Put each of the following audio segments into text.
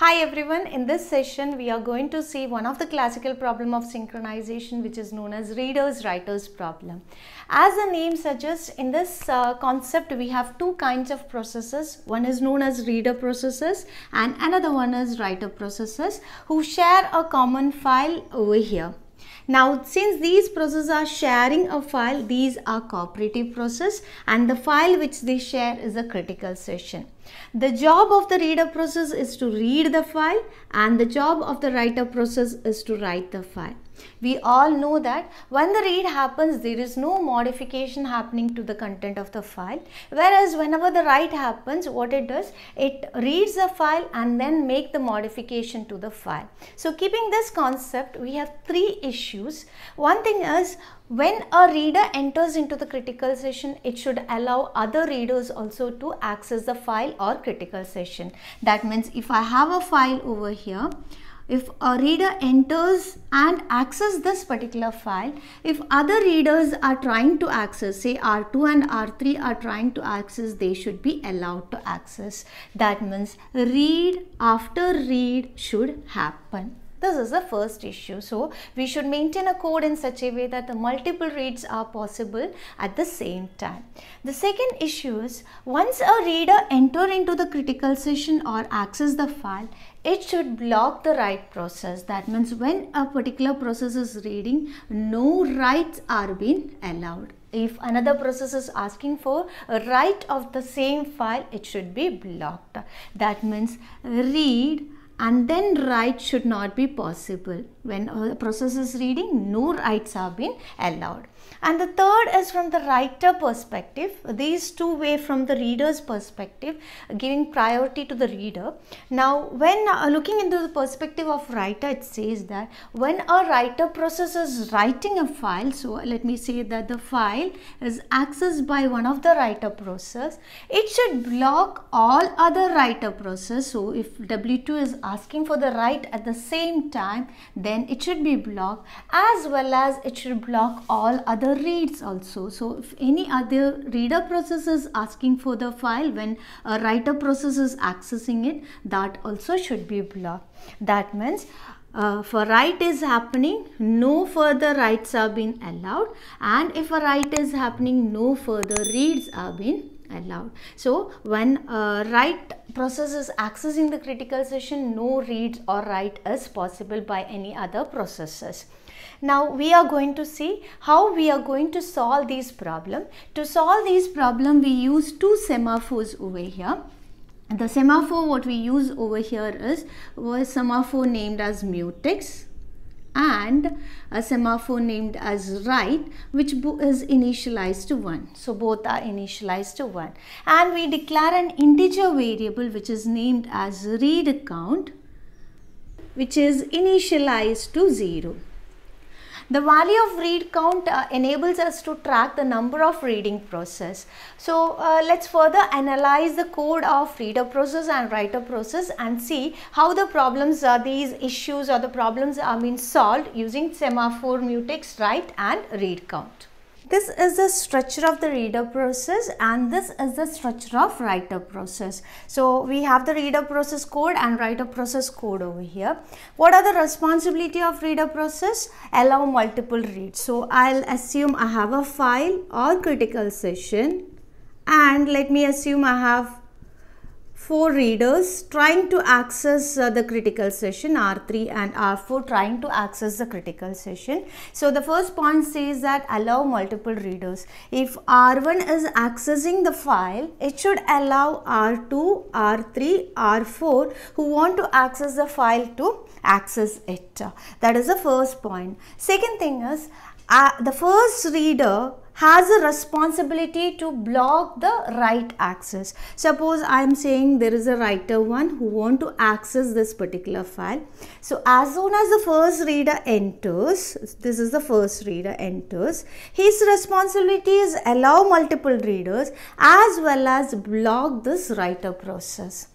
Hi everyone, in this session we are going to see one of the classical problem of synchronization which is known as reader's writer's problem. As the name suggests, in this uh, concept we have two kinds of processes. One is known as reader processes and another one is writer processes who share a common file over here. Now, since these processes are sharing a file, these are cooperative process and the file which they share is a critical session. The job of the reader process is to read the file and the job of the writer process is to write the file. We all know that when the read happens, there is no modification happening to the content of the file. Whereas whenever the write happens, what it does, it reads the file and then make the modification to the file. So keeping this concept, we have three issues. One thing is when a reader enters into the critical session, it should allow other readers also to access the file or critical session. That means if I have a file over here, if a reader enters and access this particular file if other readers are trying to access say r2 and r3 are trying to access they should be allowed to access that means read after read should happen this is the first issue so we should maintain a code in such a way that the multiple reads are possible at the same time the second issue is once a reader enter into the critical session or access the file it should block the write process. That means when a particular process is reading, no writes are being allowed. If another process is asking for a write of the same file, it should be blocked. That means read, and then write should not be possible. When the process is reading, no writes have been allowed. And the third is from the writer perspective. These two way from the reader's perspective, giving priority to the reader. Now, when uh, looking into the perspective of writer, it says that when a writer process is writing a file, so let me say that the file is accessed by one of the writer process, it should block all other writer process. So, if W2 is asking for the right at the same time then it should be blocked as well as it should block all other reads also so if any other reader process is asking for the file when a writer process is accessing it that also should be blocked that means uh, for write is happening no further writes are being allowed and if a write is happening no further reads are being allowed. So when uh, write process is accessing the critical session, no read or write is possible by any other processes. Now we are going to see how we are going to solve these problem. To solve these problem, we use two semaphores over here. The semaphore what we use over here is was semaphore named as mutex and a semaphore named as write, which is initialized to 1. So both are initialized to 1 and we declare an integer variable which is named as read count which is initialized to 0. The value of read count uh, enables us to track the number of reading process. So uh, let's further analyze the code of reader process and writer process and see how the problems are these issues or the problems are being solved using semaphore mutex write and read count. This is the structure of the reader process and this is the structure of writer process. So we have the reader process code and writer process code over here. What are the responsibility of reader process? Allow multiple reads. So I'll assume I have a file or critical session and let me assume I have 4 readers trying to access uh, the critical session R3 and R4 trying to access the critical session. So the first point says that allow multiple readers. If R1 is accessing the file, it should allow R2, R3, R4 who want to access the file to access it. That is the first point. Second thing is uh, the first reader has a responsibility to block the right access. Suppose I am saying there is a writer one who want to access this particular file. So as soon as the first reader enters, this is the first reader enters, his responsibility is allow multiple readers as well as block this writer process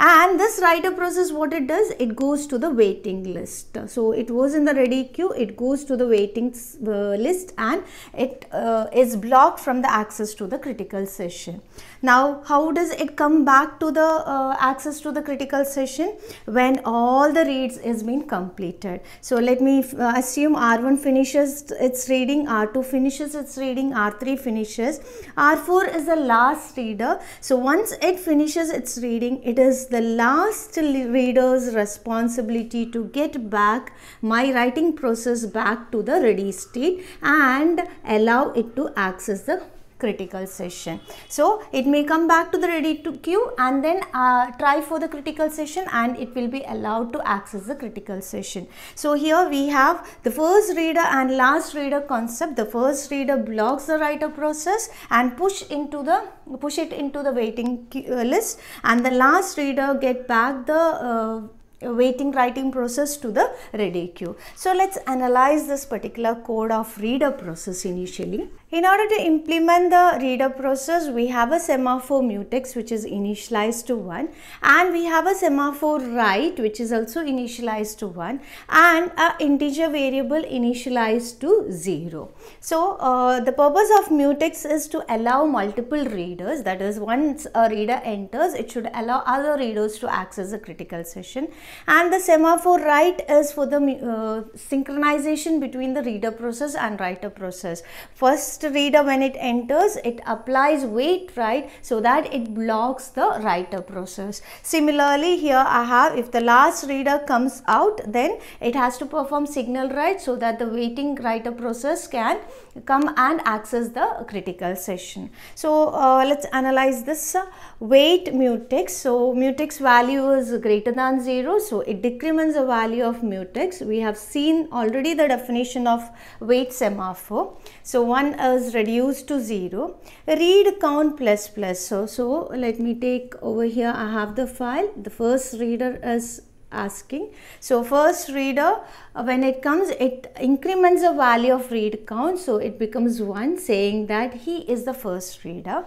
and this writer process what it does it goes to the waiting list so it was in the ready queue it goes to the waiting uh, list and it uh, is blocked from the access to the critical session now how does it come back to the uh, access to the critical session when all the reads is been completed so let me uh, assume r1 finishes its reading r2 finishes its reading r3 finishes r4 is the last reader so once it finishes its reading it is the last reader's responsibility to get back my writing process back to the ready state and allow it to access the critical session. So it may come back to the ready to queue and then uh, try for the critical session and it will be allowed to access the critical session. So here we have the first reader and last reader concept. The first reader blocks the writer process and push into the push it into the waiting uh, list and the last reader get back the uh, waiting writing process to the ready queue. So let's analyze this particular code of reader process initially. In order to implement the reader process, we have a semaphore mutex which is initialized to 1 and we have a semaphore write which is also initialized to 1 and a integer variable initialized to 0. So, uh, the purpose of mutex is to allow multiple readers that is once a reader enters it should allow other readers to access the critical session and the semaphore write is for the uh, synchronization between the reader process and writer process. First reader when it enters it applies weight right so that it blocks the writer process similarly here I have if the last reader comes out then it has to perform signal write so that the waiting writer process can come and access the critical session so uh, let's analyze this wait uh, weight mutex so mutex value is greater than 0 so it decrements the value of mutex we have seen already the definition of weight semaphore so one uh, is reduced to 0 read count plus plus so so let me take over here I have the file the first reader is asking so first reader uh, when it comes it increments the value of read count so it becomes 1 saying that he is the first reader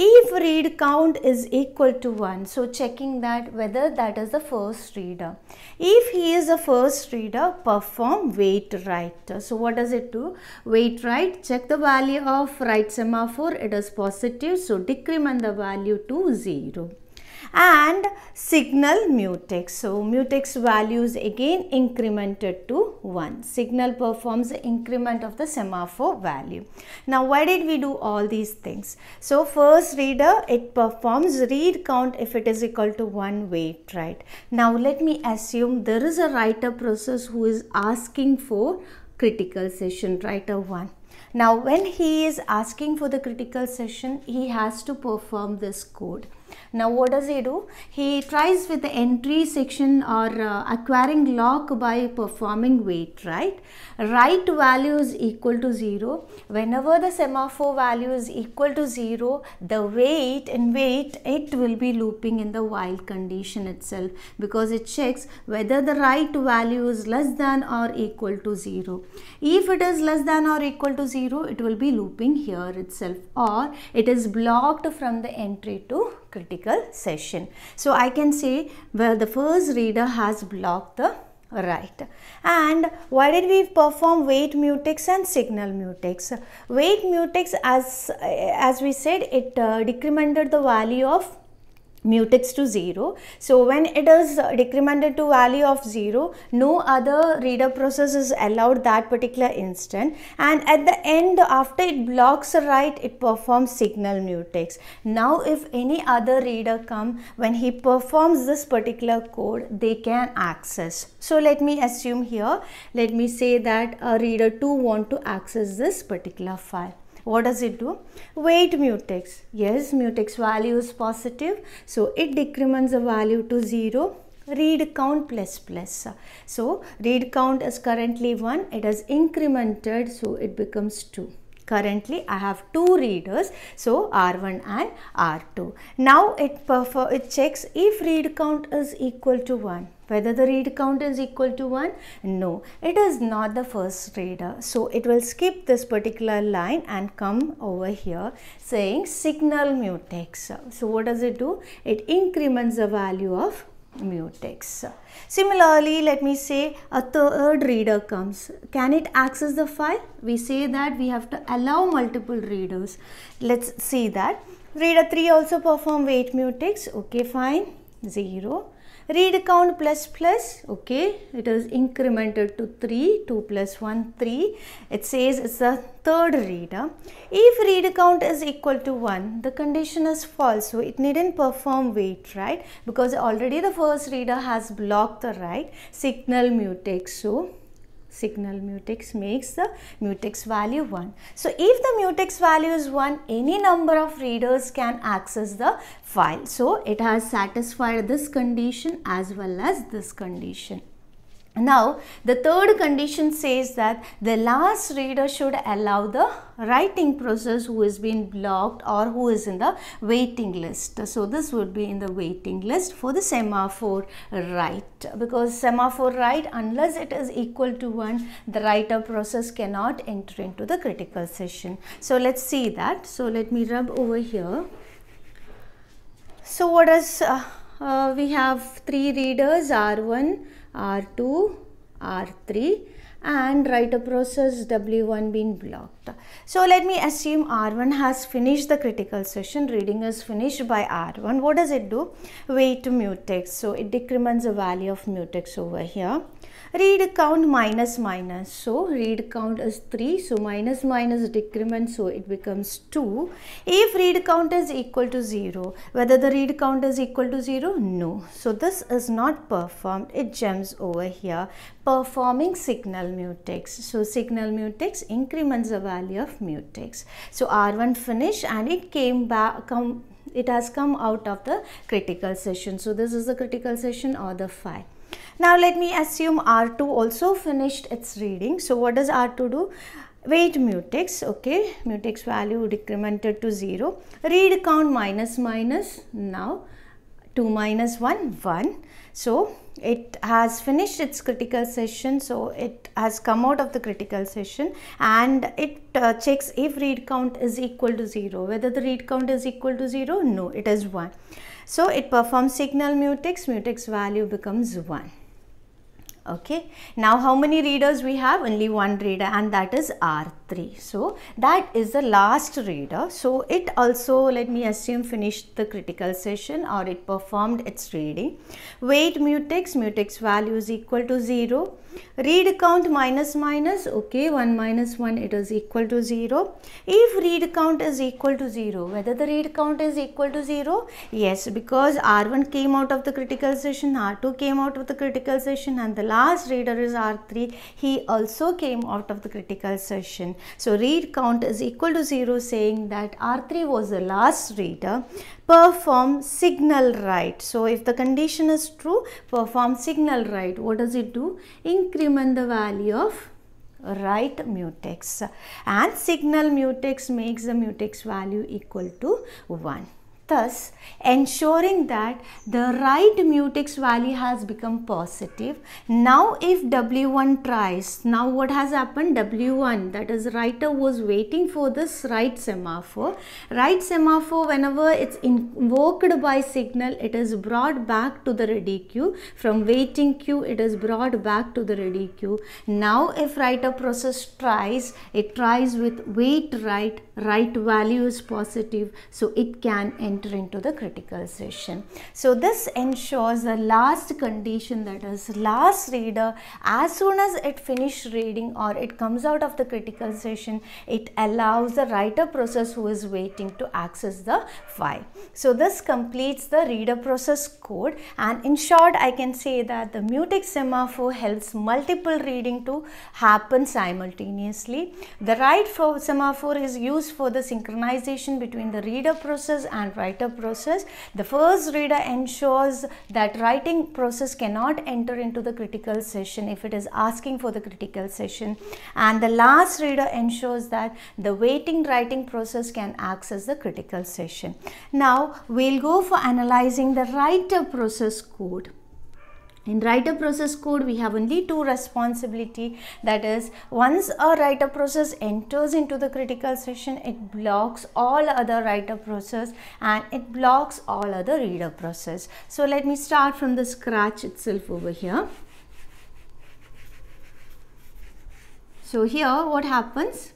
if read count is equal to 1 so checking that whether that is the first reader if he is the first reader perform wait right so what does it do wait right check the value of right semaphore it is positive so decrement the value to 0 and signal mutex. So mutex values again incremented to 1. Signal performs the increment of the semaphore value. Now why did we do all these things? So first reader it performs read count if it is equal to one weight right. Now let me assume there is a writer process who is asking for critical session writer 1. Now when he is asking for the critical session he has to perform this code. Now what does he do? He tries with the entry section or uh, acquiring lock by performing wait right. Right value is equal to 0. Whenever the semaphore value is equal to 0, the wait and wait it will be looping in the while condition itself because it checks whether the right value is less than or equal to 0. If it is less than or equal to 0, it will be looping here itself or it is blocked from the entry to critical session. So I can say well the first reader has blocked the right and why did we perform weight mutex and signal mutex weight mutex as as we said it uh, decremented the value of mutex to 0. So when it is decremented to value of 0, no other reader process is allowed that particular instant and at the end after it blocks write, it performs signal mutex. Now if any other reader come, when he performs this particular code, they can access. So let me assume here, let me say that a reader 2 want to access this particular file. What does it do? Weight mutex. Yes, mutex value is positive. So it decrements the value to 0 read count plus plus. So read count is currently 1, it has incremented so it becomes 2. Currently, I have two readers, so R1 and R2. Now, it, it checks if read count is equal to 1 whether the read count is equal to 1 no it is not the first reader so it will skip this particular line and come over here saying signal mutex so what does it do it increments the value of mutex. Similarly, let me say a third reader comes. Can it access the file? We say that we have to allow multiple readers. Let's see that. Reader 3 also perform weight mutex. Okay, fine. 0. Read count plus plus, okay, it is incremented to 3, 2 plus 1, 3. It says it's the third reader. If read count is equal to 1, the condition is false, so it needn't perform wait, right? Because already the first reader has blocked the right signal mutex, so signal mutex makes the mutex value 1. So if the mutex value is 1, any number of readers can access the file. So it has satisfied this condition as well as this condition. Now, the third condition says that the last reader should allow the writing process who has been blocked or who is in the waiting list. So, this would be in the waiting list for the semaphore right because semaphore right unless it is equal to 1 the writer process cannot enter into the critical session. So, let's see that. So, let me rub over here. So, what is uh, uh, we have three readers R1 R2, R3 and write a process W1 being blocked. So let me assume R1 has finished the critical session, reading is finished by R1. What does it do? Wait to mutex. So it decrements the value of mutex over here read count minus minus so read count is 3 so minus minus decrement so it becomes 2 if read count is equal to 0 whether the read count is equal to 0 no so this is not performed it jumps over here performing signal mutex so signal mutex increments the value of mutex so r1 finish and it came back come it has come out of the critical session so this is the critical session or the file. Now let me assume R2 also finished its reading. So what does R2 do? Weight mutex, okay, mutex value decremented to 0. Read count minus minus now 2 minus 1, 1. So it has finished its critical session so it has come out of the critical session and it uh, checks if read count is equal to 0 whether the read count is equal to 0 no it is 1 so it performs signal mutex mutex value becomes 1 okay now how many readers we have only one reader and that is r 3 so that is the last reader so it also let me assume finished the critical session or it performed its reading weight mutex mutex value is equal to 0 read count minus minus okay 1 minus 1 it is equal to 0 if read count is equal to 0 whether the read count is equal to 0 yes because r1 came out of the critical session r2 came out of the critical session and the last reader is r3 he also came out of the critical session so read count is equal to 0 saying that R3 was the last reader. Perform signal write. So if the condition is true, perform signal write. What does it do? Increment the value of write mutex and signal mutex makes the mutex value equal to 1 thus ensuring that the right mutex value has become positive. Now if W1 tries, now what has happened W1 that is writer was waiting for this right semaphore. Right semaphore whenever it's invoked by signal it is brought back to the ready queue. From waiting queue it is brought back to the ready queue. Now if writer process tries, it tries with wait write right value is positive so it can enter into the critical session so this ensures the last condition that is last reader as soon as it finish reading or it comes out of the critical session it allows the writer process who is waiting to access the file so this completes the reader process code and in short i can say that the mutex semaphore helps multiple reading to happen simultaneously the write for semaphore is used used for the synchronization between the reader process and writer process. The first reader ensures that writing process cannot enter into the critical session if it is asking for the critical session and the last reader ensures that the waiting writing process can access the critical session. Now we'll go for analyzing the writer process code. In writer process code, we have only two responsibility. That is, once a writer process enters into the critical session, it blocks all other writer process and it blocks all other reader process. So let me start from the scratch itself over here. So here what happens?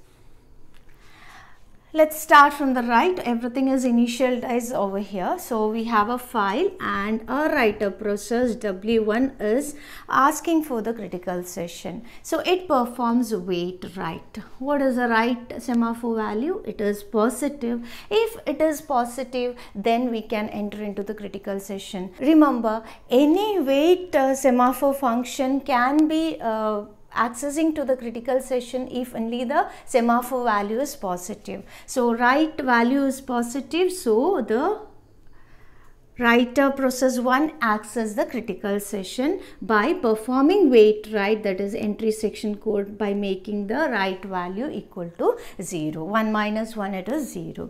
Let's start from the right. Everything is initialized over here. So we have a file and a writer process W1 is asking for the critical session. So it performs wait right. What is the right semaphore value? It is positive. If it is positive, then we can enter into the critical session. Remember, any wait uh, semaphore function can be uh, accessing to the critical session if only the semaphore value is positive. So right value is positive so the writer process 1 acts as the critical session by performing weight right that is entry section code by making the right value equal to 0 1 minus 1 it is 0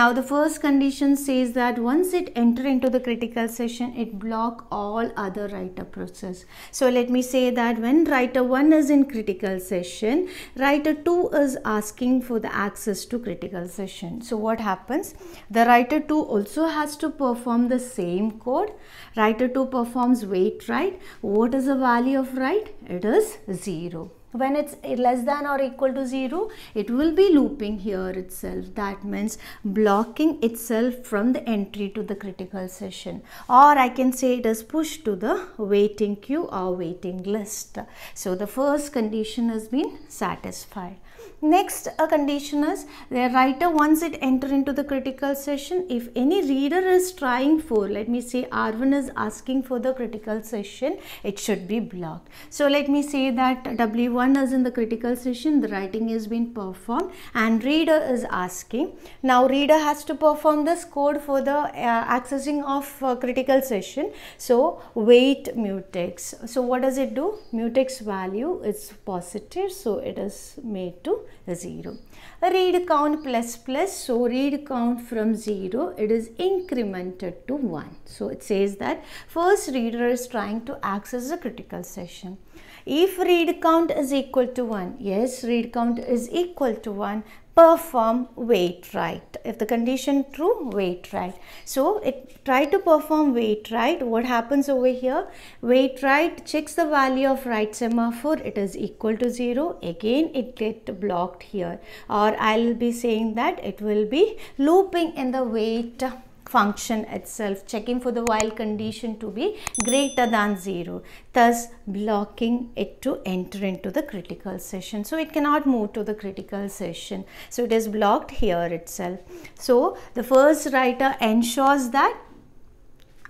now the first condition says that once it enter into the critical session it block all other writer process so let me say that when writer 1 is in critical session writer 2 is asking for the access to critical session so what happens the writer 2 also has to perform the same code. Writer 2 performs wait right. What is the value of right? It is 0 when it's less than or equal to 0 it will be looping here itself that means blocking itself from the entry to the critical session or I can say it is pushed to the waiting queue or waiting list so the first condition has been satisfied Next a condition is the writer once it enter into the critical session if any reader is trying for let me say R1 is asking for the critical session it should be blocked. So let me say that W1 is in the critical session the writing is being performed and reader is asking. Now reader has to perform this code for the uh, accessing of uh, critical session. So wait mutex. So what does it do? Mutex value is positive so it is made to 0. Read count plus plus. So read count from 0. It is incremented to 1. So it says that first reader is trying to access the critical session. If read count is equal to 1, yes, read count is equal to 1, perform weight right if the condition true weight right so it try to perform weight right what happens over here weight right checks the value of right semaphore it is equal to zero again it get blocked here or i'll be saying that it will be looping in the weight function itself checking for the while condition to be greater than 0 thus blocking it to enter into the critical session so it cannot move to the critical session so it is blocked here itself so the first writer ensures that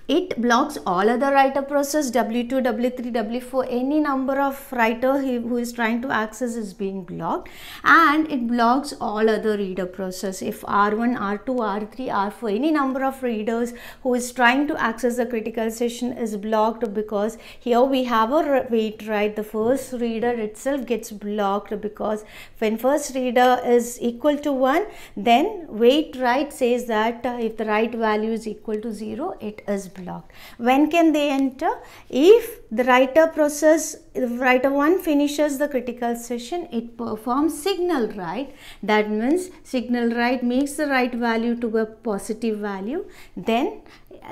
it blocks all other writer process w2 w3 w4 any number of writer who is trying to access is being blocked and it blocks all other reader process if r1 r2 r3 r4 any number of readers who is trying to access the critical session is blocked because here we have a wait right the first reader itself gets blocked because when first reader is equal to 1 then wait right says that uh, if the right value is equal to 0 it is blocked. When can they enter? If the writer process, writer 1 finishes the critical session, it performs signal write. That means signal write makes the right value to a positive value. Then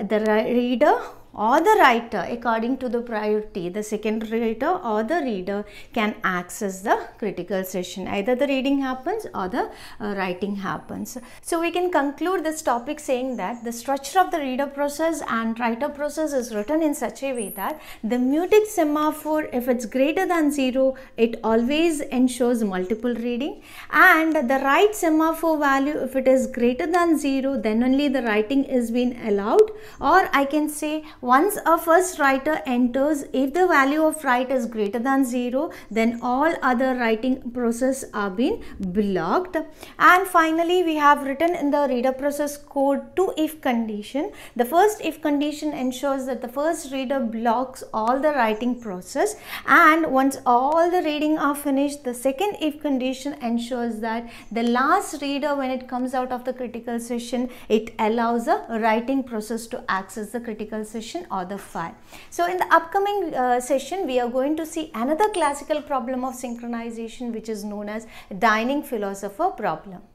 the reader or the writer according to the priority the second writer or the reader can access the critical session either the reading happens or the uh, writing happens so we can conclude this topic saying that the structure of the reader process and writer process is written in such a way that the mutic semaphore if it's greater than zero it always ensures multiple reading and the right semaphore value if it is greater than zero then only the writing is being allowed or i can say once a first writer enters, if the value of write is greater than 0, then all other writing process are being blocked. And finally, we have written in the reader process code two if condition. The first if condition ensures that the first reader blocks all the writing process and once all the reading are finished, the second if condition ensures that the last reader when it comes out of the critical session, it allows a writing process to access the critical session solution or the file. So in the upcoming uh, session, we are going to see another classical problem of synchronization which is known as dining philosopher problem.